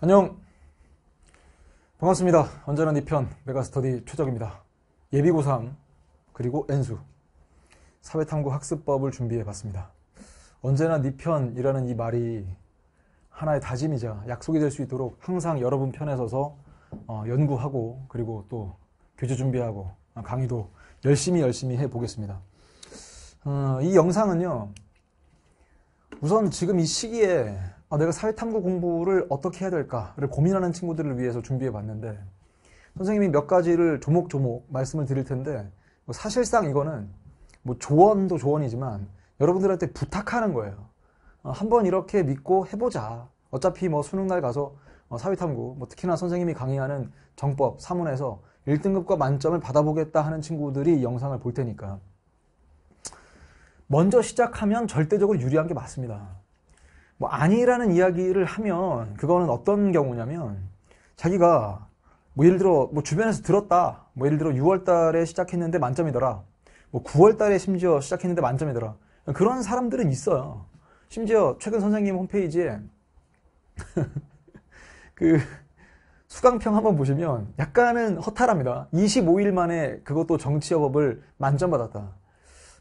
안녕. 반갑습니다. 언제나 니편 네 메가스터디 최적입니다. 예비고상 그리고 N수 사회탐구 학습법을 준비해봤습니다. 언제나 니 네 편이라는 이 말이 하나의 다짐이자 약속이 될 수 있도록 항상 여러분 편에 서서 어, 연구하고 그리고 또 교재 준비하고 어, 강의도 열심히 열심히 해보겠습니다. 어, 이 영상은요. 우선 지금 이 시기에 아, 내가 사회탐구 공부를 어떻게 해야 될까를 고민하는 친구들을 위해서 준비해 봤는데 선생님이 몇 가지를 조목조목 말씀을 드릴 텐데 뭐 사실상 이거는 뭐 조언도 조언이지만 여러분들한테 부탁하는 거예요. 어, 한번 이렇게 믿고 해보자. 어차피 뭐 수능날 가서 어, 사회탐구, 뭐 특히나 선생님이 강의하는 정법, 사문에서 1등급과 만점을 받아보겠다 하는 친구들이 영상을 볼 테니까. 먼저 시작하면 절대적으로 유리한 게 맞습니다. 뭐 아니라는 이야기를 하면 그거는 어떤 경우냐면 자기가 뭐 예를 들어 뭐 주변에서 들었다 뭐 예를 들어 6월 달에 시작했는데 만점이더라 뭐 9월 달에 심지어 시작했는데 만점이더라 그런 사람들은 있어요 심지어 최근 선생님 홈페이지에 그 수강평 한번 보시면 약간은 허탈합니다 25일 만에 그것도 정치여법을 만점 받았다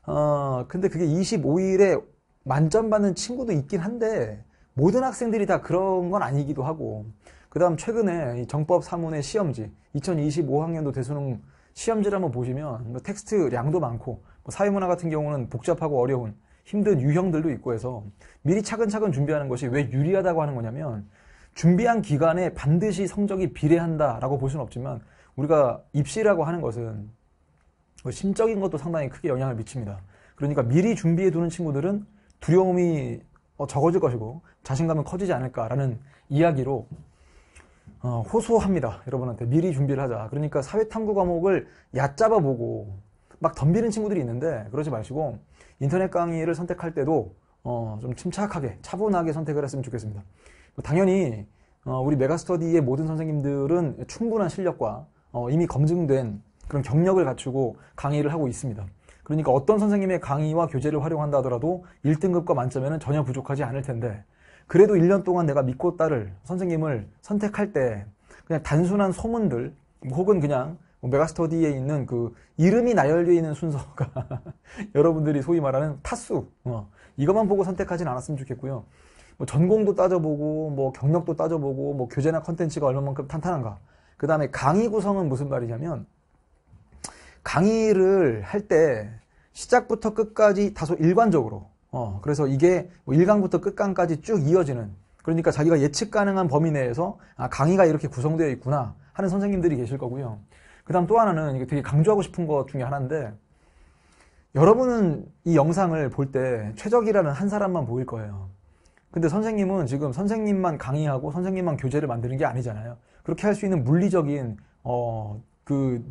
어 근데 그게 25일에 만점 받는 친구도 있긴 한데 모든 학생들이 다 그런 건 아니기도 하고 그 다음 최근에 정법 사문의 시험지 2025학년도 대수능 시험지를 한번 보시면 뭐 텍스트량도 많고 뭐 사회문화 같은 경우는 복잡하고 어려운 힘든 유형들도 있고 해서 미리 차근차근 준비하는 것이 왜 유리하다고 하는 거냐면 준비한 기간에 반드시 성적이 비례한다라고 볼 수는 없지만 우리가 입시라고 하는 것은 뭐 심적인 것도 상당히 크게 영향을 미칩니다. 그러니까 미리 준비해 두는 친구들은 두려움이 어, 적어질 것이고 자신감은 커지지 않을까라는 이야기로 어, 호소합니다. 여러분한테 미리 준비를 하자. 그러니까 사회탐구 과목을 얕잡아 보고 막 덤비는 친구들이 있는데 그러지 마시고 인터넷 강의를 선택할 때도 어, 좀 침착하게 차분하게 선택을 했으면 좋겠습니다. 뭐 당연히 우리 메가스터디의 모든 선생님들은 충분한 실력과 이미 검증된 그런 경력을 갖추고 강의를 하고 있습니다. 그러니까 어떤 선생님의 강의와 교재를 활용한다 하더라도 1등급과 만점에는 전혀 부족하지 않을 텐데 그래도 1년 동안 내가 믿고 따를 선생님을 선택할 때 그냥 단순한 소문들 혹은 그냥 뭐 메가스터디에 있는 그 이름이 나열되어 있는 순서가 여러분들이 소위 말하는 타수 어, 이것만 보고 선택하진 않았으면 좋겠고요. 뭐 전공도 따져보고 뭐 경력도 따져보고 뭐 교재나 컨텐츠가 얼마만큼 탄탄한가. 그 다음에 강의 구성은 무슨 말이냐면 강의를 할 때 시작부터 끝까지 다소 일관적으로 어, 그래서 이게 뭐 1강부터 끝강까지 쭉 이어지는 그러니까 자기가 예측 가능한 범위 내에서 아, 강의가 이렇게 구성되어 있구나 하는 선생님들이 계실 거고요. 그 다음 또 하나는 이게 되게 강조하고 싶은 것 중에 하나인데 여러분은 이 영상을 볼 때 최적이라는 한 사람만 보일 거예요. 근데 선생님은 지금 선생님만 강의하고 선생님만 교재를 만드는 게 아니잖아요. 그렇게 할 수 있는 물리적인 어, 그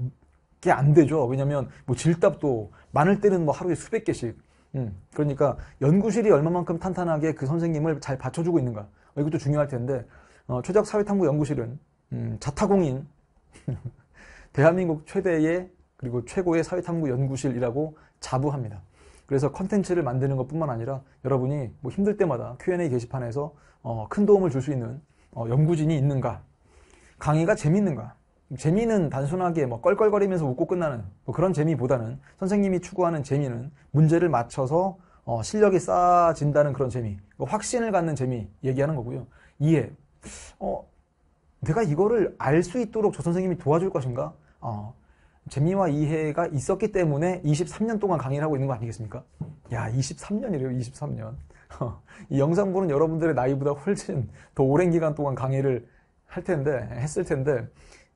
이게 안 되죠. 왜냐면 뭐 질답도 많을 때는 뭐 하루에 수백 개씩. 음. 그러니까 연구실이 얼마만큼 탄탄하게 그 선생님을 잘 받쳐주고 있는가. 어, 이것도 중요할 텐데 어, 최적 사회탐구 연구실은 음, 자타공인 대한민국 최대의 그리고 최고의 사회탐구 연구실이라고 자부합니다. 그래서 컨텐츠를 만드는 것뿐만 아니라 여러분이 뭐 힘들 때마다 Q&A 게시판에서 어, 큰 도움을 줄 수 있는 어, 연구진이 있는가, 강의가 재밌는가, 재미는 단순하게 뭐 껄껄거리면서 웃고 끝나는 뭐 그런 재미보다는 선생님이 추구하는 재미는 문제를 맞춰서 어, 실력이 쌓아진다는 그런 재미, 그 확신을 갖는 재미 얘기하는 거고요. 이해. 어, 내가 이거를 알 수 있도록 저 선생님이 도와줄 것인가? 어, 재미와 이해가 있었기 때문에 23년 동안 강의를 하고 있는 거 아니겠습니까? 야, 23년이래요, 23년. 이 영상 보는 여러분들의 나이보다 훨씬 더 오랜 기간 동안 강의를 할 텐데, 했을 텐데,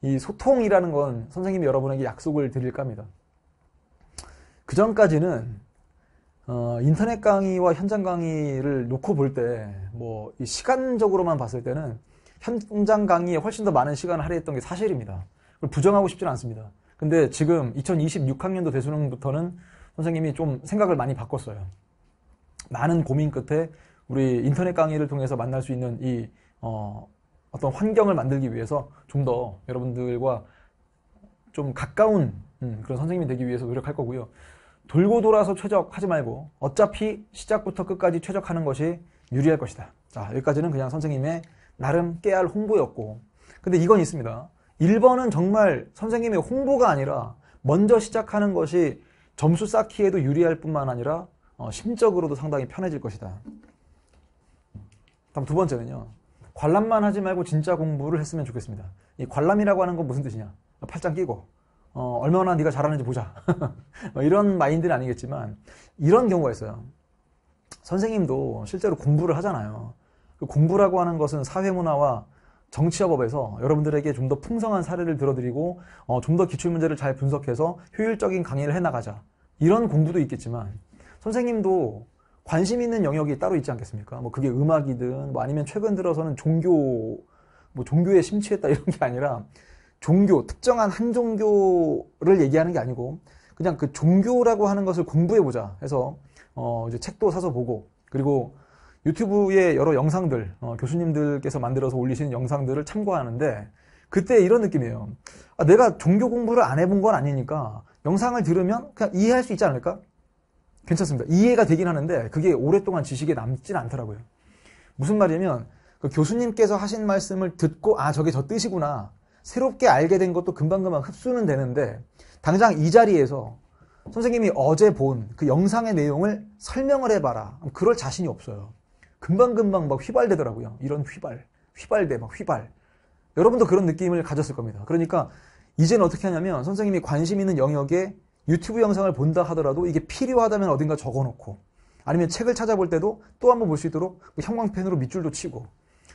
이 소통이라는 건 선생님이 여러분에게 약속을 드릴까 합니다. 그 전까지는 어, 인터넷 강의와 현장 강의를 놓고 볼 때 뭐 시간적으로만 봤을 때는 현장 강의에 훨씬 더 많은 시간을 할애했던 게 사실입니다. 부정하고 싶지는 않습니다. 근데 지금 2026학년도 대수능부터는 선생님이 좀 생각을 많이 바꿨어요. 많은 고민 끝에 우리 인터넷 강의를 통해서 만날 수 있는 이 어, 어떤 환경을 만들기 위해서 좀 더 여러분들과 좀 가까운 음, 그런 선생님이 되기 위해서 노력할 거고요. 돌고 돌아서 최적하지 말고 어차피 시작부터 끝까지 최적하는 것이 유리할 것이다. 자, 여기까지는 그냥 선생님의 나름 깨알 홍보였고. 근데 이건 있습니다. 1번은 정말 선생님의 홍보가 아니라 먼저 시작하는 것이 점수 쌓기에도 유리할 뿐만 아니라 어, 심적으로도 상당히 편해질 것이다. 다음 두 번째는요. 관람만 하지 말고 진짜 공부를 했으면 좋겠습니다. 이 관람이라고 하는 건 무슨 뜻이냐? 팔짱 끼고 어, 얼마나 네가 잘하는지 보자. 뭐 이런 마인드는 아니겠지만 이런 경우가 있어요. 선생님도 실제로 공부를 하잖아요. 그 공부라고 하는 것은 사회문화와 정치화법에서 여러분들에게 좀 더 풍성한 사례를 들어드리고 어, 좀 더 기출문제를 잘 분석해서 효율적인 강의를 해나가자. 이런 공부도 있겠지만 선생님도 관심 있는 영역이 따로 있지 않겠습니까? 뭐 그게 음악이든 뭐 아니면 최근 들어서는 종교 뭐 종교에 심취했다 이런 게 아니라 종교 특정한 한 종교를 얘기하는 게 아니고 그냥 그 종교라고 하는 것을 공부해 보자 해서 어 이제 책도 사서 보고 그리고 유튜브에 여러 영상들 어 교수님들께서 만들어서 올리시는 영상들을 참고하는데 그때 이런 느낌이에요. 아, 내가 종교 공부를 안 해본 건 아니니까 영상을 들으면 그냥 이해할 수 있지 않을까? 괜찮습니다. 이해가 되긴 하는데 그게 오랫동안 지식에 남진 않더라고요. 무슨 말이냐면 그 교수님께서 하신 말씀을 듣고 아 저게 저 뜻이구나 새롭게 알게 된 것도 금방금방 흡수는 되는데 당장 이 자리에서 선생님이 어제 본 그 영상의 내용을 설명을 해봐라 그럴 자신이 없어요. 금방금방 막 휘발되더라고요. 이런 휘발, 휘발돼 막 휘발. 여러분도 그런 느낌을 가졌을 겁니다. 그러니까 이제는 어떻게 하냐면 선생님이 관심 있는 영역에 유튜브 영상을 본다 하더라도 이게 필요하다면 어딘가 적어놓고 아니면 책을 찾아볼 때도 또 한번 볼 수 있도록 뭐 형광펜으로 밑줄도 치고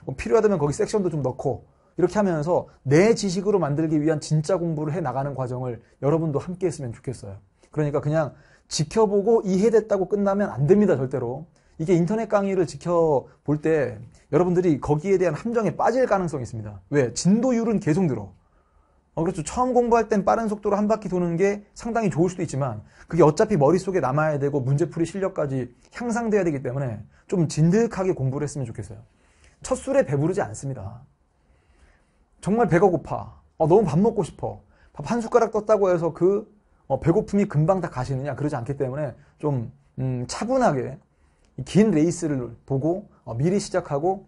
뭐 필요하다면 거기 섹션도 좀 넣고 이렇게 하면서 내 지식으로 만들기 위한 진짜 공부를 해 나가는 과정을 여러분도 함께 했으면 좋겠어요. 그러니까 그냥 지켜보고 이해됐다고 끝나면 안 됩니다, 절대로. 이게 인터넷 강의를 지켜볼 때 여러분들이 거기에 대한 함정에 빠질 가능성이 있습니다. 왜? 진도율은 계속 늘어. 어, 그렇죠. 처음 공부할 땐 빠른 속도로 한 바퀴 도는 게 상당히 좋을 수도 있지만 그게 어차피 머릿속에 남아야 되고 문제풀이 실력까지 향상돼야 되기 때문에 좀 진득하게 공부를 했으면 좋겠어요. 첫 술에 배부르지 않습니다. 정말 배가 고파. 어, 너무 밥 먹고 싶어. 밥 한 숟가락 떴다고 해서 그 어, 배고픔이 금방 다 가시느냐 그러지 않기 때문에 좀 음, 차분하게 긴 레이스를 보고 어, 미리 시작하고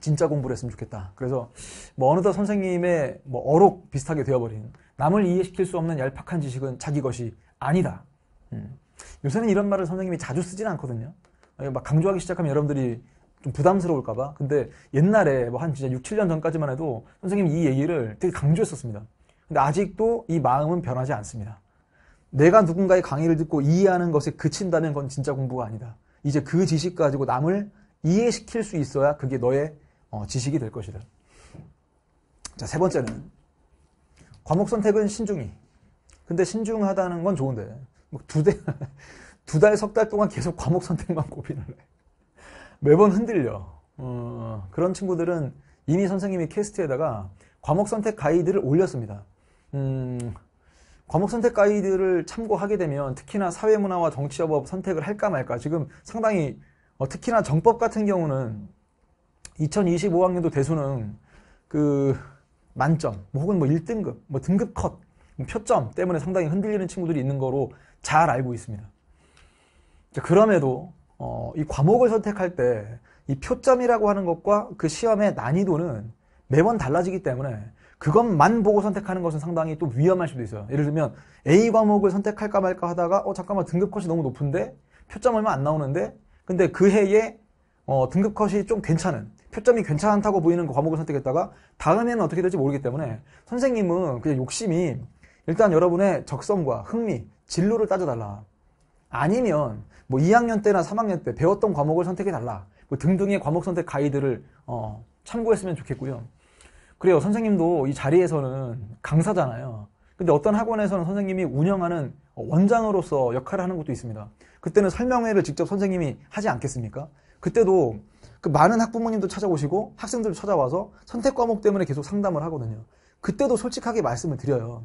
진짜 공부를 했으면 좋겠다. 그래서 뭐 어느덧 선생님의 뭐 어록 비슷하게 되어버린 남을 이해시킬 수 없는 얄팍한 지식은 자기 것이 아니다. 음. 요새는 이런 말을 선생님이 자주 쓰진 않거든요. 막 강조하기 시작하면 여러분들이 좀 부담스러울까봐. 근데 옛날에 뭐 한 진짜 6, 7년 전까지만 해도 선생님이 이 얘기를 되게 강조했었습니다. 근데 아직도 이 마음은 변하지 않습니다. 내가 누군가의 강의를 듣고 이해하는 것에 그친다는 건 진짜 공부가 아니다. 이제 그 지식 가지고 남을 이해시킬 수 있어야 그게 너의 어, 지식이 될 것이다. 자, 세 번째는 과목 선택은 신중히. 근데 신중하다는 건 좋은데 뭐 두 대, 두 달, 석 달 동안 계속 과목 선택만 고민을 해. 매번 흔들려. 어, 그런 친구들은 이미 선생님이 캐스트에다가 과목 선택 가이드를 올렸습니다. 음, 과목 선택 가이드를 참고하게 되면 특히나 사회문화와 정치여법 선택을 할까 말까 지금 상당히 어, 특히나 정법 같은 경우는 2025학년도 대수는 그 만점, 뭐 혹은 뭐 1등급, 뭐 등급 컷, 뭐 표점 때문에 상당히 흔들리는 친구들이 있는 거로 잘 알고 있습니다. 그럼에도 어, 이 과목을 선택할 때 이 표점이라고 하는 것과 그 시험의 난이도는 매번 달라지기 때문에 그것만 보고 선택하는 것은 상당히 또 위험할 수도 있어요. 예를 들면 A 과목을 선택할까 말까 하다가 어 잠깐만 등급 컷이 너무 높은데 표점 얼마 안 나오는데 근데 그 해에 어, 등급 컷이 좀 괜찮은 표점이 괜찮다고 보이는 그 과목을 선택했다가 다음에는 어떻게 될지 모르기 때문에 선생님은 그냥 욕심이 일단 여러분의 적성과 흥미, 진로를 따져달라. 아니면 뭐 2학년 때나 3학년 때 배웠던 과목을 선택해달라. 뭐 등등의 과목 선택 가이드를 어, 참고했으면 좋겠고요. 그래요. 선생님도 이 자리에서는 강사잖아요. 근데 어떤 학원에서는 선생님이 운영하는 원장으로서 역할을 하는 것도 있습니다. 그때는 설명회를 직접 선생님이 하지 않겠습니까? 그때도 그 많은 학부모님도 찾아오시고 학생들도 찾아와서 선택 과목 때문에 계속 상담을 하거든요. 그때도 솔직하게 말씀을 드려요.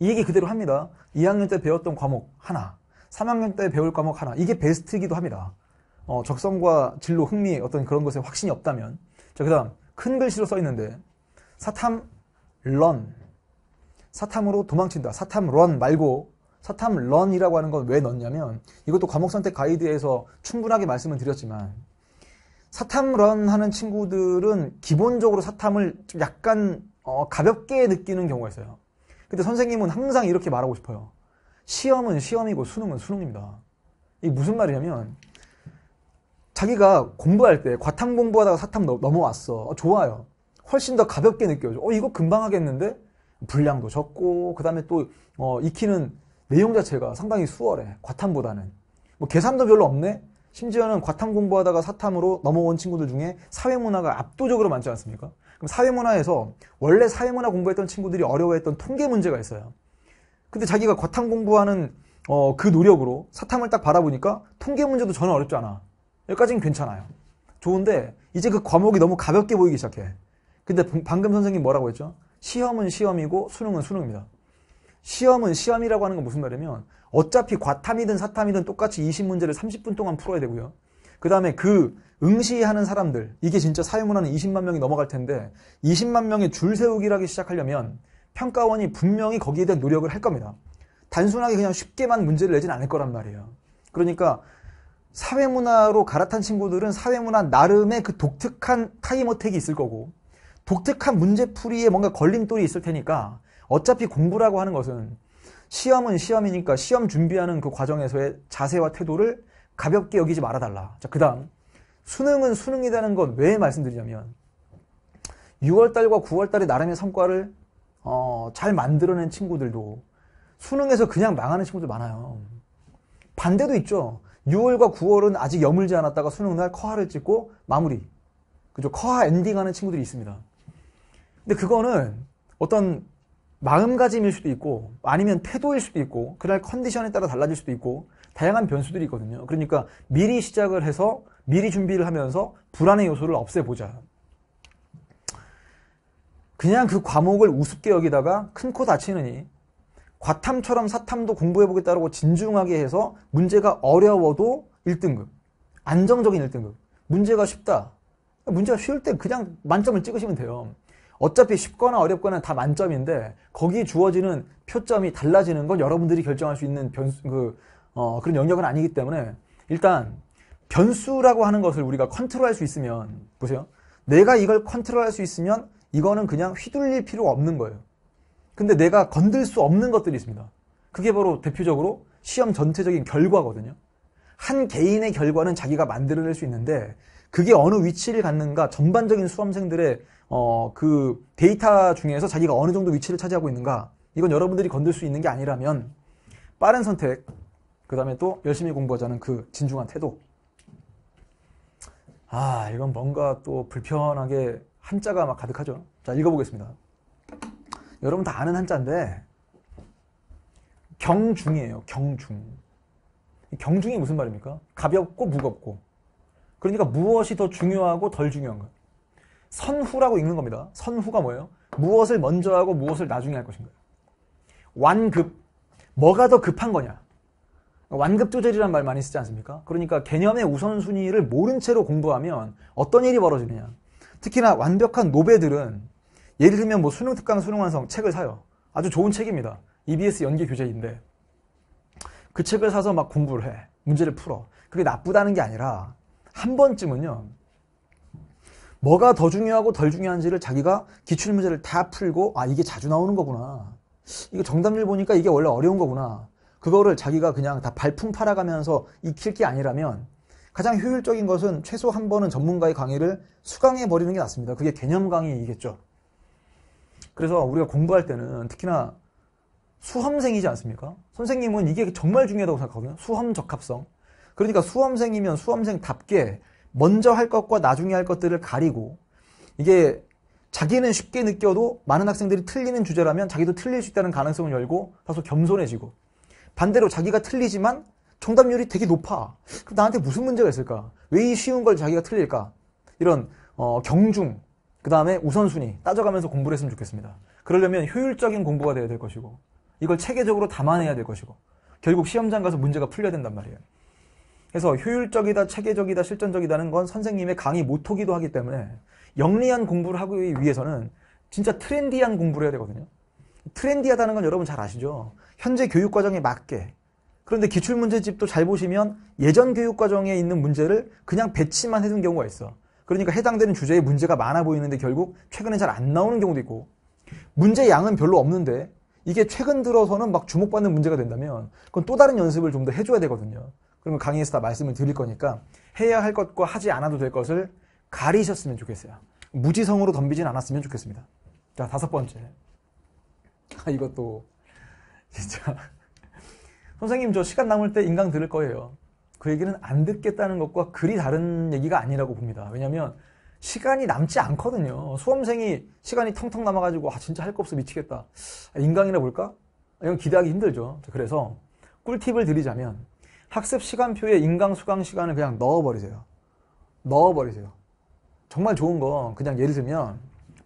이 얘기 그대로 합니다. 2학년 때 배웠던 과목 하나, 3학년 때 배울 과목 하나, 이게 베스트이기도 합니다. 어, 적성과 진로, 흥미 어떤 그런 것에 확신이 없다면. 자, 그 다음, 큰 글씨로 써 있는데, 사탐, 런. 사탐으로 도망친다. 사탐, 런 말고, 사탐, 런이라고 하는 건 왜 넣냐면, 이것도 과목 선택 가이드에서 충분하게 말씀을 드렸지만, 사탐런 하는 친구들은 기본적으로 사탐을 좀 약간 어, 가볍게 느끼는 경우가 있어요. 근데 선생님은 항상 이렇게 말하고 싶어요. 시험은 시험이고 수능은 수능입니다. 이게 무슨 말이냐면 자기가 공부할 때 과탐 공부하다가 사탐 넘어왔어. 어, 좋아요. 훨씬 더 가볍게 느껴져. 어, 이거 금방 하겠는데? 분량도 적고, 그 다음에 또, 어, 익히는 내용 자체가 상당히 수월해. 과탐보다는. 뭐 계산도 별로 없네? 심지어는 과탐 공부하다가 사탐으로 넘어온 친구들 중에 사회문화가 압도적으로 많지 않습니까? 그럼 사회문화에서 원래 사회문화 공부했던 친구들이 어려워했던 통계 문제가 있어요. 근데 자기가 과탐 공부하는 어, 그 노력으로 사탐을 딱 바라보니까 통계 문제도 전혀 어렵지 않아. 여기까지는 괜찮아요. 좋은데 이제 그 과목이 너무 가볍게 보이기 시작해. 근데 방금 선생님 뭐라고 했죠? 시험은 시험이고 수능은 수능입니다. 시험은 시험이라고 하는 건 무슨 말이냐면 어차피 과탐이든 사탐이든 똑같이 20문제를 30분 동안 풀어야 되고요. 그 다음에 그 응시하는 사람들, 이게 진짜 사회문화는 20만 명이 넘어갈 텐데 20만 명의 줄 세우기라기 시작하려면 평가원이 분명히 거기에 대한 노력을 할 겁니다. 단순하게 그냥 쉽게만 문제를 내진 않을 거란 말이에요. 그러니까 사회문화로 갈아탄 친구들은 사회문화 나름의 그 독특한 타임어택이 있을 거고 독특한 문제풀이에 뭔가 걸림돌이 있을 테니까 어차피 공부라고 하는 것은 시험은 시험이니까 시험 준비하는 그 과정에서의 자세와 태도를 가볍게 여기지 말아달라. 자, 그 다음. 수능은 수능이라는 건 왜 말씀드리냐면 6월달과 9월달에 나름의 성과를 어, 잘 만들어낸 친구들도 수능에서 그냥 망하는 친구들 많아요. 반대도 있죠. 6월과 9월은 아직 여물지 않았다가 수능날 커하를 찍고 마무리. 그죠? 커하 엔딩하는 친구들이 있습니다. 근데 그거는 어떤 마음가짐일 수도 있고 아니면 태도일 수도 있고 그날 컨디션에 따라 달라질 수도 있고 다양한 변수들이 있거든요. 그러니까 미리 시작을 해서 미리 준비를 하면서 불안의 요소를 없애보자. 그냥 그 과목을 우습게 여기다가 큰 코 다치느니 과탐처럼 사탐도 공부해보겠다고 진중하게 해서 문제가 어려워도 1등급 안정적인 1등급 문제가 쉽다 문제가 쉬울 때 그냥 만점을 찍으시면 돼요. 어차피 쉽거나 어렵거나 다 만점인데 거기 주어지는 표점이 달라지는 건 여러분들이 결정할 수 있는 변수 그 어, 그런 영역은 아니기 때문에 일단 변수라고 하는 것을 우리가 컨트롤할 수 있으면 보세요. 내가 이걸 컨트롤할 수 있으면 이거는 그냥 휘둘릴 필요가 없는 거예요. 근데 내가 건들 수 없는 것들이 있습니다. 그게 바로 대표적으로 시험 전체적인 결과거든요. 한 개인의 결과는 자기가 만들어낼 수 있는데 그게 어느 위치를 갖는가 전반적인 수험생들의 어, 그 데이터 중에서 자기가 어느 정도 위치를 차지하고 있는가 이건 여러분들이 건들 수 있는 게 아니라면 빠른 선택 그 다음에 또 열심히 공부하자는 그 진중한 태도 아 이건 뭔가 또 불편하게 한자가 막 가득하죠 자 읽어보겠습니다 여러분 다 아는 한자인데 경중이에요 경중 경중이 무슨 말입니까? 가볍고 무겁고 그러니까 무엇이 더 중요하고 덜 중요한가 선후라고 읽는 겁니다. 선후가 뭐예요? 무엇을 먼저 하고 무엇을 나중에 할 것인가요? 완급. 뭐가 더 급한 거냐? 완급 조절이란 말 많이 쓰지 않습니까? 그러니까 개념의 우선순위를 모른 채로 공부하면 어떤 일이 벌어지느냐. 특히나 완벽한 노베들은 예를 들면 뭐 수능 특강 수능 완성 책을 사요. 아주 좋은 책입니다. EBS 연계 교재인데 그 책을 사서 막 공부를 해. 문제를 풀어. 그게 나쁘다는 게 아니라 한 번쯤은요. 뭐가 더 중요하고 덜 중요한지를 자기가 기출문제를 다 풀고 아 이게 자주 나오는 거구나. 이거 정답률 보니까 이게 원래 어려운 거구나. 그거를 자기가 그냥 다 발품 팔아가면서 익힐 게 아니라면 가장 효율적인 것은 최소 한 번은 전문가의 강의를 수강해 버리는 게 낫습니다. 그게 개념 강의이겠죠. 그래서 우리가 공부할 때는 특히나 수험생이지 않습니까? 선생님은 이게 정말 중요하다고 생각하거든요. 수험 적합성. 그러니까 수험생이면 수험생답게 먼저 할 것과 나중에 할 것들을 가리고 이게 자기는 쉽게 느껴도 많은 학생들이 틀리는 주제라면 자기도 틀릴 수 있다는 가능성을 열고 다소 겸손해지고 반대로 자기가 틀리지만 정답률이 되게 높아. 그럼 나한테 무슨 문제가 있을까? 왜 이 쉬운 걸 자기가 틀릴까? 이런 어, 경중, 그 다음에 우선순위 따져가면서 공부를 했으면 좋겠습니다. 그러려면 효율적인 공부가 돼야 될 것이고 이걸 체계적으로 담아내야 될 것이고 결국 시험장 가서 문제가 풀려야 된단 말이에요. 그래서 효율적이다, 체계적이다, 실전적이다는 건 선생님의 강의 모토기도 하기 때문에 영리한 공부를 하기 위해서는 진짜 트렌디한 공부를 해야 되거든요. 트렌디하다는 건 여러분 잘 아시죠? 현재 교육과정에 맞게. 그런데 기출문제집도 잘 보시면 예전 교육과정에 있는 문제를 그냥 배치만 해둔 경우가 있어. 그러니까 해당되는 주제에 문제가 많아 보이는데 결국 최근에 잘 안 나오는 경우도 있고 문제 양은 별로 없는데 이게 최근 들어서는 막 주목받는 문제가 된다면 그건 또 다른 연습을 좀 더 해줘야 되거든요. 그러면 강의에서 다 말씀을 드릴 거니까 해야 할 것과 하지 않아도 될 것을 가리셨으면 좋겠어요. 무지성으로 덤비진 않았으면 좋겠습니다. 자, 다섯 번째. 아, 이것도 진짜 선생님 저 시간 남을 때 인강 들을 거예요. 그 얘기는 안 듣겠다는 것과 그리 다른 얘기가 아니라고 봅니다. 왜냐하면 시간이 남지 않거든요. 수험생이 시간이 텅텅 남아가지고 아 진짜 할 거 없어 미치겠다. 인강이나 볼까? 이건 기대하기 힘들죠. 그래서 꿀팁을 드리자면 학습 시간표에 인강 수강 시간을 그냥 넣어버리세요. 넣어버리세요. 정말 좋은 건 그냥 예를 들면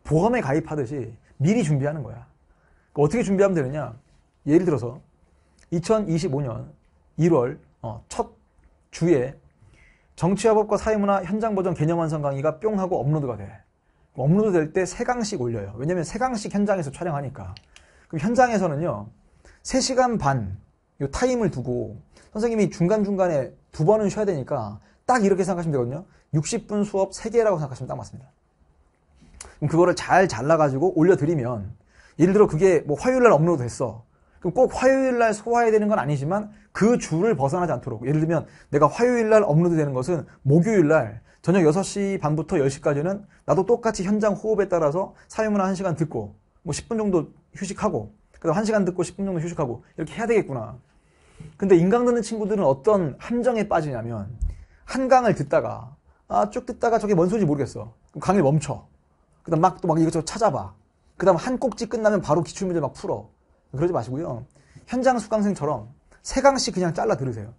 보험에 가입하듯이 미리 준비하는 거야. 그러니까 어떻게 준비하면 되느냐? 예를 들어서 2025년 1월 어, 첫 주에 정치화법과 사회문화 현장 버전 개념 완성 강의가 뿅 하고 업로드가 돼. 업로드 될 때 3강씩 올려요. 왜냐면 하 3강씩 현장에서 촬영하니까. 그럼 현장에서는요, 3시간 반이 타임을 두고 선생님이 중간중간에 두 번은 쉬어야 되니까 딱 이렇게 생각하시면 되거든요. 60분 수업 3개라고 생각하시면 딱 맞습니다. 그럼 그거를 잘 잘라가지고 올려드리면 예를 들어 그게 뭐 화요일날 업로드 됐어. 그럼 꼭 화요일날 소화해야 되는 건 아니지만 그 줄을 벗어나지 않도록 예를 들면 내가 화요일날 업로드 되는 것은 목요일날 저녁 6시 반부터 10시까지는 나도 똑같이 현장 호흡에 따라서 사회문화 1시간 듣고 뭐 10분 정도 휴식하고 그다음 1시간 듣고 10분 정도 휴식하고 이렇게 해야 되겠구나. 근데 인강 듣는 친구들은 어떤 함정에 빠지냐면 한강을 듣다가 아쭉 듣다가 저게 뭔 소리인지 모르겠어. 그럼 강의 멈춰. 그다음 막 또막 막 이것저것 찾아봐. 그다음 한 꼭지 끝나면 바로 기출문제 막 풀어. 그러지 마시고요. 현장 수강생처럼 세 강씩 그냥 잘라 들으세요.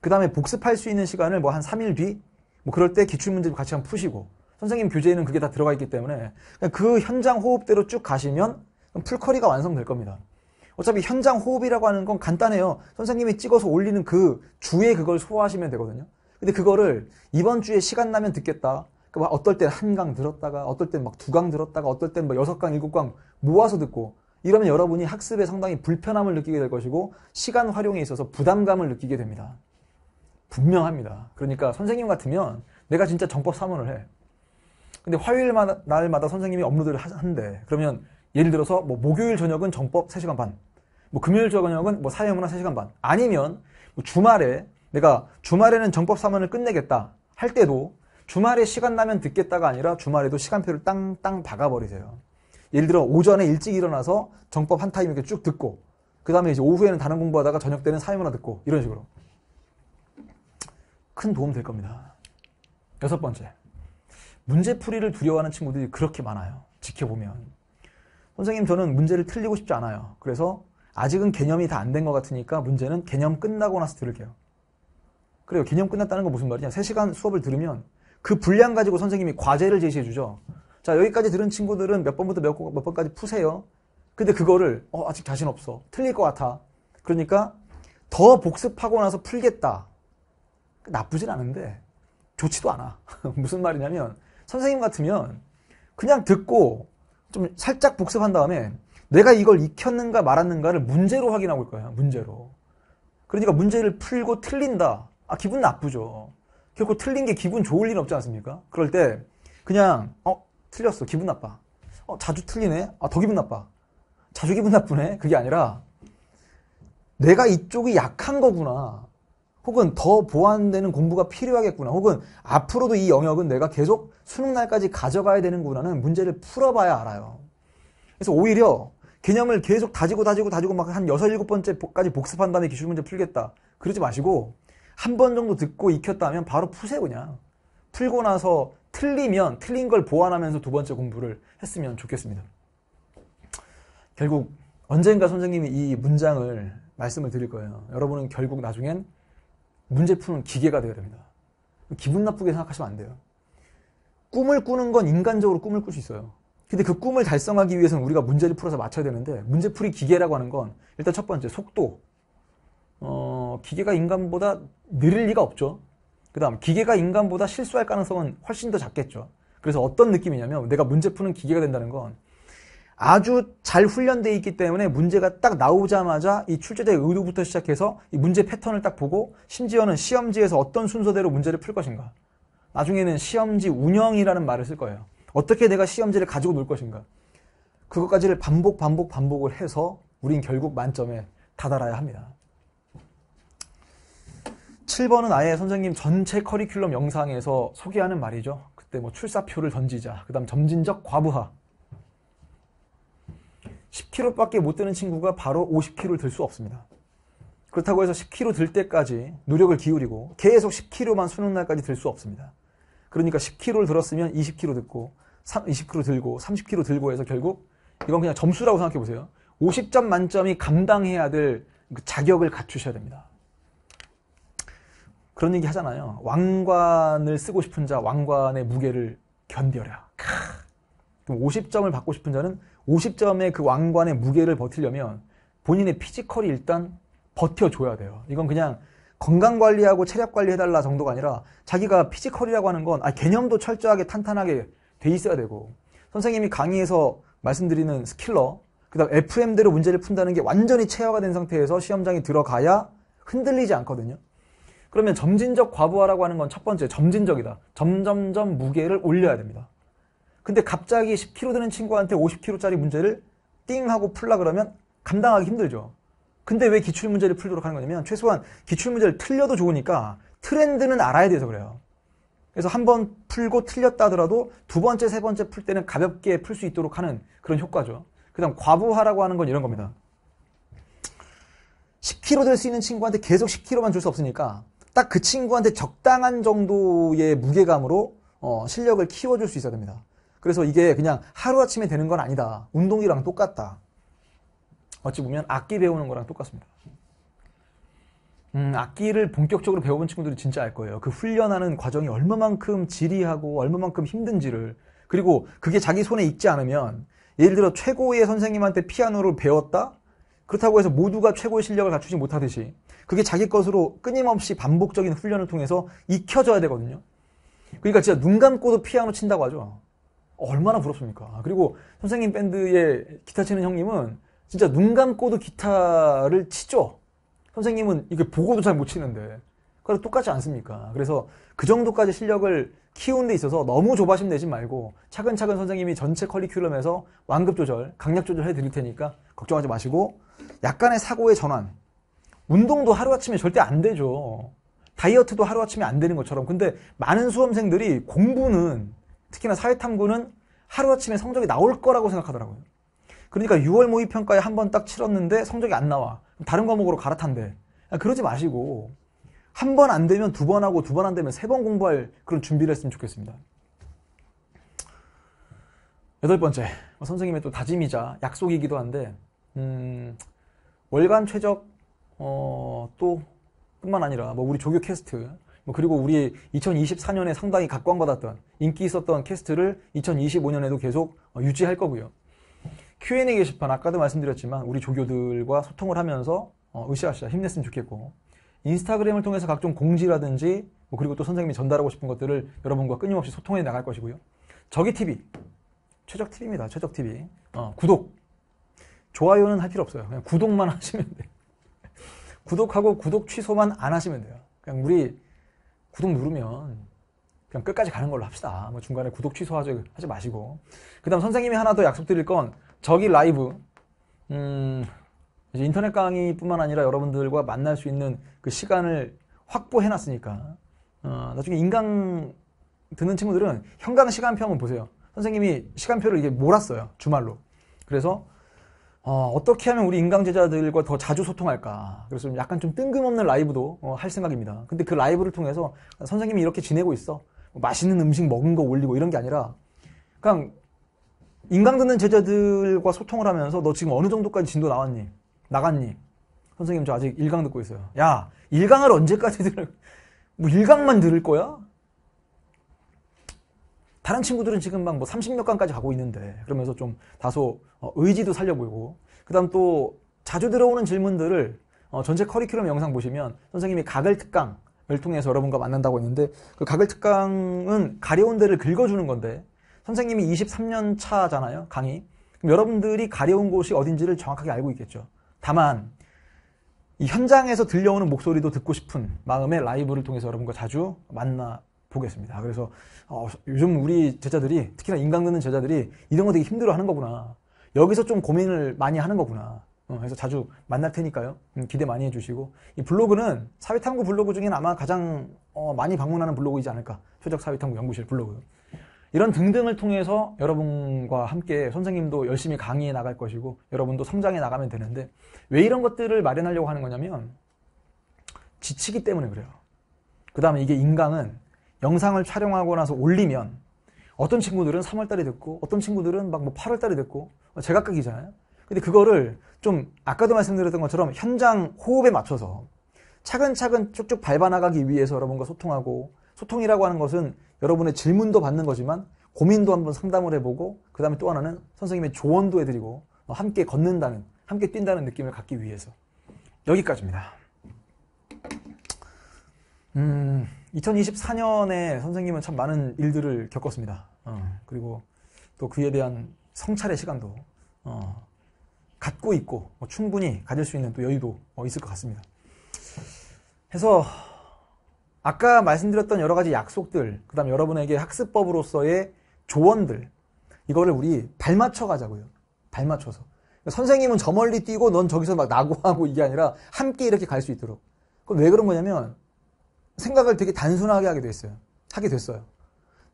그다음에 복습할 수 있는 시간을 뭐 한 3일 뒤 뭐 그럴 때 기출문제 같이 한번 푸시고 선생님 교재에는 그게 다 들어가 있기 때문에 그 현장 호흡대로 쭉 가시면 풀커리가 완성될 겁니다. 어차피 현장 호흡이라고 하는 건 간단해요. 선생님이 찍어서 올리는 그 주에 그걸 소화하시면 되거든요. 근데 그거를 이번 주에 시간 나면 듣겠다. 그러 어떨 땐 한강 들었다가 어떨 땐 막두강 들었다가 어떨 땐막 여섯 강 일곱 강 모아서 듣고 이러면 여러분이 학습에 상당히 불편함을 느끼게 될 것이고 시간 활용에 있어서 부담감을 느끼게 됩니다. 분명합니다. 그러니까 선생님 같으면 내가 진짜 정법 사문을 해. 근데 화요일 날마다 선생님이 업로드를 한대. 그러면 예를 들어서 뭐 목요일 저녁은 정법 3시간 반. 뭐 금요일 저녁은 뭐 사회문화 3시간 반 아니면 뭐 주말에 내가 주말에는 정법 사문을 끝내겠다 할 때도 주말에 시간 나면 듣겠다가 아니라 주말에도 시간표를 땅땅 박아버리세요. 예를 들어 오전에 일찍 일어나서 정법 한 타임 이렇게 쭉 듣고 그 다음에 이제 오후에는 다른 공부하다가 저녁 때는 사회문화 듣고 이런 식으로 큰 도움 될 겁니다. 여섯 번째 문제풀이를 두려워하는 친구들이 그렇게 많아요. 지켜보면 선생님 저는 문제를 틀리고 싶지 않아요. 그래서 아직은 개념이 다 안 된 것 같으니까 문제는 개념 끝나고 나서 들을게요. 그래요. 개념 끝났다는 건 무슨 말이냐. 3시간 수업을 들으면 그 분량 가지고 선생님이 과제를 제시해 주죠. 자, 여기까지 들은 친구들은 몇 번부터 몇, 몇 번까지 푸세요. 근데 그거를 어, 아직 자신 없어. 틀릴 것 같아. 그러니까 더 복습하고 나서 풀겠다. 나쁘진 않은데 좋지도 않아. 무슨 말이냐면 선생님 같으면 그냥 듣고 좀 살짝 복습한 다음에 내가 이걸 익혔는가 말았는가를 문제로 확인하고 있거예요. 문제로. 그러니까 문제를 풀고 틀린다. 아, 기분 나쁘죠. 결코 틀린 게 기분 좋을 리는 없지 않습니까? 그럴 때 그냥 어, 틀렸어. 기분 나빠. 어, 자주 틀리네. 아, 더 기분 나빠. 자주 기분 나쁘네. 그게 아니라 내가 이쪽이 약한 거구나. 혹은 더 보완되는 공부가 필요하겠구나. 혹은 앞으로도 이 영역은 내가 계속 수능 날까지 가져가야 되는구나는 문제를 풀어봐야 알아요. 그래서 오히려 개념을 계속 다지고 다지고 다지고 막 한 여섯 일곱 번째까지 복습한 다음에 기출 문제 풀겠다. 그러지 마시고 한 번 정도 듣고 익혔다면 바로 푸세요 그냥. 풀고 나서 틀리면 틀린 걸 보완하면서 두 번째 공부를 했으면 좋겠습니다. 결국 언젠가 선생님이 이 문장을 말씀을 드릴 거예요. 여러분은 결국 나중엔 문제 푸는 기계가 되어야 됩니다. 기분 나쁘게 생각하시면 안 돼요. 꿈을 꾸는 건 인간적으로 꿈을 꿀 수 있어요. 근데 그 꿈을 달성하기 위해서는 우리가 문제를 풀어서 맞춰야 되는데 문제풀이 기계라고 하는 건 일단 첫 번째 속도. 어, 기계가 인간보다 느릴 리가 없죠. 그다음 기계가 인간보다 실수할 가능성은 훨씬 더 작겠죠. 그래서 어떤 느낌이냐면 내가 문제 푸는 기계가 된다는 건 아주 잘훈련되어 있기 때문에 문제가 딱 나오자마자 이 출제자의 의도부터 시작해서 이 문제 패턴을 딱 보고 심지어는 시험지에서 어떤 순서대로 문제를 풀 것인가. 나중에는 시험지 운영이라는 말을 쓸 거예요. 어떻게 내가 시험지를 가지고 놀 것인가. 그것까지를 반복, 반복, 반복을 해서 우린 결국 만점에 다다라야 합니다. 7번은 아예 선생님 전체 커리큘럼 영상에서 소개하는 말이죠. 그때 뭐 출사표를 던지자. 그 다음 점진적 과부하. 10kg밖에 못 드는 친구가 바로 50kg를 들 수 없습니다. 그렇다고 해서 10kg 들 때까지 노력을 기울이고 계속 10kg만 수능 날까지 들 수 없습니다. 그러니까 10kg를 들었으면 20kg 듣고 20kg 들고 30kg 들고 해서 결국 이건 그냥 점수라고 생각해 보세요. 50점 만점이 감당해야 될 그 자격을 갖추셔야 됩니다. 그런 얘기 하잖아요. 왕관을 쓰고 싶은 자 왕관의 무게를 견뎌라. 50점을 받고 싶은 자는 50점의 그 왕관의 무게를 버티려면 본인의 피지컬이 일단 버텨줘야 돼요. 이건 그냥 건강 관리하고 체력 관리 해달라 정도가 아니라 자기가 피지컬이라고 하는 건 아, 개념도 철저하게 탄탄하게 돼 있어야 되고 선생님이 강의에서 말씀드리는 스킬러 그다음 FM대로 문제를 푼다는 게 완전히 체화가 된 상태에서 시험장에 들어가야 흔들리지 않거든요. 그러면 점진적 과부하라고 하는 건 첫 번째 점진적이다. 점점점 무게를 올려야 됩니다. 근데 갑자기 10kg 되는 친구한테 50kg짜리 문제를 띵 하고 풀라 그러면 감당하기 힘들죠. 근데 왜 기출문제를 풀도록 하는 거냐면 최소한 기출문제를 틀려도 좋으니까 트렌드는 알아야 돼서 그래요. 그래서 한번 풀고 틀렸다 하더라도 두 번째, 세 번째 풀 때는 가볍게 풀 수 있도록 하는 그런 효과죠. 그 다음 과부하라고 하는 건 이런 겁니다. 10kg 될 수 있는 친구한테 계속 10kg만 줄 수 없으니까 딱 그 친구한테 적당한 정도의 무게감으로 어, 실력을 키워줄 수 있어야 됩니다. 그래서 이게 그냥 하루아침에 되는 건 아니다. 운동이랑 똑같다. 어찌 보면 악기 배우는 거랑 똑같습니다. 음, 악기를 본격적으로 배워본 친구들이 진짜 알 거예요. 그 훈련하는 과정이 얼마만큼 지리하고 얼마만큼 힘든지를 그리고 그게 자기 손에 익지 않으면 예를 들어 최고의 선생님한테 피아노를 배웠다? 그렇다고 해서 모두가 최고의 실력을 갖추지 못하듯이 그게 자기 것으로 끊임없이 반복적인 훈련을 통해서 익혀져야 되거든요. 그러니까 진짜 눈 감고도 피아노 친다고 하죠. 얼마나 부럽습니까? 그리고 선생님 밴드의 기타 치는 형님은 진짜 눈 감고도 기타를 치죠. 선생님은 이게 보고도 잘 못 치는데. 그래도 똑같지 않습니까? 그래서 그 정도까지 실력을 키우는데 있어서 너무 조바심 내지 말고 차근차근 선생님이 전체 커리큘럼에서 완급 조절, 강약 조절해 드릴 테니까 걱정하지 마시고 약간의 사고의 전환. 운동도 하루아침에 절대 안 되죠. 다이어트도 하루아침에 안 되는 것처럼. 근데 많은 수험생들이 공부는 특히나 사회탐구는 하루아침에 성적이 나올 거라고 생각하더라고요. 그러니까 6월 모의 평가에 한 번 딱 치렀는데 성적이 안 나와. 다른 과목으로 갈아탄대. 아, 그러지 마시고 한 번 안 되면 두 번 하고 두 번 안 되면 세 번 공부할 그런 준비를 했으면 좋겠습니다. 여덟 번째 뭐 선생님의 또 다짐이자 약속이기도 한데 음, 월간 최적 어, 또 뿐만 아니라 뭐 우리 조교 캐스트 뭐 그리고 우리 2024년에 상당히 각광받았던 인기 있었던 캐스트를 2025년에도 계속 유지할 거고요. Q&A 게시판 아까도 말씀드렸지만 우리 조교들과 소통을 하면서 어, 으쌰으쌰 힘냈으면 좋겠고 인스타그램을 통해서 각종 공지라든지 뭐 그리고 또 선생님이 전달하고 싶은 것들을 여러분과 끊임없이 소통해 나갈 것이고요. 저기 TV 최적 TV입니다. 최적 TV 어, 구독 좋아요는 할 필요 없어요. 그냥 구독만 하시면 돼. 요 구독하고 구독 취소만 안 하시면 돼요. 그냥 우리 구독 누르면 그냥 끝까지 가는 걸로 합시다. 뭐 중간에 구독 취소하지 하지 마시고. 그 다음 선생님이 하나 더 약속드릴 건 저기 라이브 음, 인터넷 강의뿐만 아니라 여러분들과 만날 수 있는 그 시간을 확보해놨으니까 어, 나중에 인강 듣는 친구들은 현강 시간표 한번 보세요. 선생님이 시간표를 이게 몰았어요. 주말로. 그래서 어, 어떻게 하면 우리 인강 제자들과 더 자주 소통할까? 그래서 좀 약간 좀 뜬금없는 라이브도 어, 할 생각입니다. 근데 그 라이브를 통해서 선생님이 이렇게 지내고 있어. 뭐 맛있는 음식 먹은 거 올리고 이런 게 아니라 그냥 인강 듣는 제자들과 소통을 하면서 너 지금 어느 정도까지 진도 나왔니? 나갔니? 선생님 저 아직 1강 듣고 있어요. 야, 1강을 언제까지 들을 뭐 1강만 들을 거야? 다른 친구들은 지금 막 뭐 30몇 강까지 가고 있는데 그러면서 좀 다소 어, 의지도 살려보이고 그다음 또 자주 들어오는 질문들을 어, 전체 커리큘럼 영상 보시면 선생님이 가글 특강 을 통해서 여러분과 만난다고 했는데 그 가글 특강은 가려운 데를 긁어주는 건데 선생님이 23년 차잖아요 강의 그럼 여러분들이 가려운 곳이 어딘지를 정확하게 알고 있겠죠 다만 이 현장에서 들려오는 목소리도 듣고 싶은 마음에 라이브를 통해서 여러분과 자주 만나 보겠습니다 그래서 어, 요즘 우리 제자들이 특히나 인강 듣는 제자들이 이런 거 되게 힘들어 하는 거구나 여기서 좀 고민을 많이 하는 거구나 어, 그래서 자주 만날 테니까요. 음, 기대 많이 해주시고 이 블로그는 사회탐구 블로그 중에 아마 가장 어, 많이 방문하는 블로그이지 않을까. 표적 사회탐구 연구실 블로그. 이런 등등을 통해서 여러분과 함께 선생님도 열심히 강의해 나갈 것이고 여러분도 성장해 나가면 되는데 왜 이런 것들을 마련하려고 하는 거냐면 지치기 때문에 그래요. 그 다음에 이게 인강은 영상을 촬영하고 나서 올리면 어떤 친구들은 3월달에 듣고 어떤 친구들은 막 뭐 8월달에 듣고 제각각이잖아요. 근데 그거를 좀 아까도 말씀드렸던 것처럼 현장 호흡에 맞춰서 차근차근 쭉쭉 밟아나가기 위해서 여러분과 소통하고 소통이라고 하는 것은 여러분의 질문도 받는 거지만 고민도 한번 상담을 해보고 그 다음에 또 하나는 선생님의 조언도 해드리고 어, 함께 걷는다는 함께 뛴다는 느낌을 갖기 위해서 여기까지입니다. 음, 2024년에 선생님은 참 많은 일들을 겪었습니다. 어, 그리고 또 그에 대한 성찰의 시간도 어, 갖고 있고 뭐 충분히 가질 수 있는 또 여유도 어, 있을 것 같습니다. 그래서 아까 말씀드렸던 여러 가지 약속들, 그다음 여러분에게 학습법으로서의 조언들 이거를 우리 발맞춰 가자고요. 발맞춰서 선생님은 저 멀리 뛰고 넌 저기서 막 나고하고 이게 아니라 함께 이렇게 갈 수 있도록. 그건 왜 그런 거냐면 생각을 되게 단순하게 하게 됐어요. 하게 됐어요.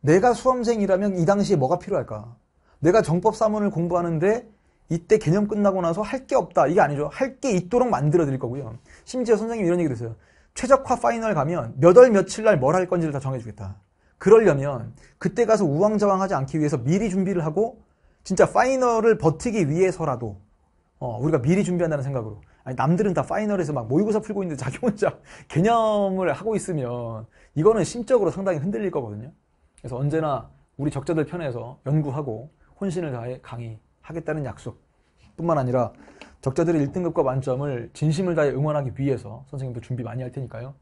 내가 수험생이라면 이 당시에 뭐가 필요할까? 내가 정법 사문을 공부하는데 이때 개념 끝나고 나서 할 게 없다. 이게 아니죠. 할 게 있도록 만들어 드릴 거고요. 심지어 선생님 이런 얘기도 있어요. 최적화 파이널 가면 몇 월 며칠 날 뭘 할 건지를 다 정해주겠다. 그러려면 그때 가서 우왕좌왕하지 않기 위해서 미리 준비를 하고 진짜 파이널을 버티기 위해서라도 어, 우리가 미리 준비한다는 생각으로 아니 남들은 다 파이널에서 막 모의고사 풀고 있는데 자기 혼자 개념을 하고 있으면 이거는 심적으로 상당히 흔들릴 거거든요. 그래서 언제나 우리 적자들 편에서 연구하고 혼신을 다해 강의 하겠다는 약속뿐만 아니라 적자들의 1등급과 만점을 진심을 다해 응원하기 위해서 선생님도 준비 많이 할 테니까요.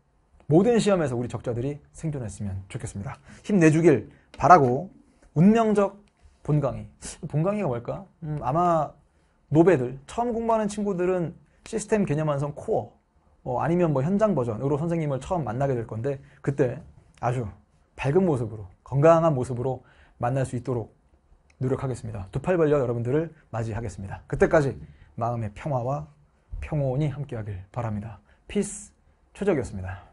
모든 시험에서 우리 적자들이 생존했으면 좋겠습니다. 힘내주길 바라고 운명적 본강의. 본강의가 뭘까? 음, 아마 노베들, 처음 공부하는 친구들은 시스템 개념 완성 코어, 뭐 아니면 뭐 현장 버전으로 선생님을 처음 만나게 될 건데 그때 아주 밝은 모습으로 건강한 모습으로 만날 수 있도록 노력하겠습니다. 두 팔 벌려 여러분들을 맞이하겠습니다. 그때까지 마음의 평화와 평온이 함께하길 바랍니다. 피스 최적이었습니다.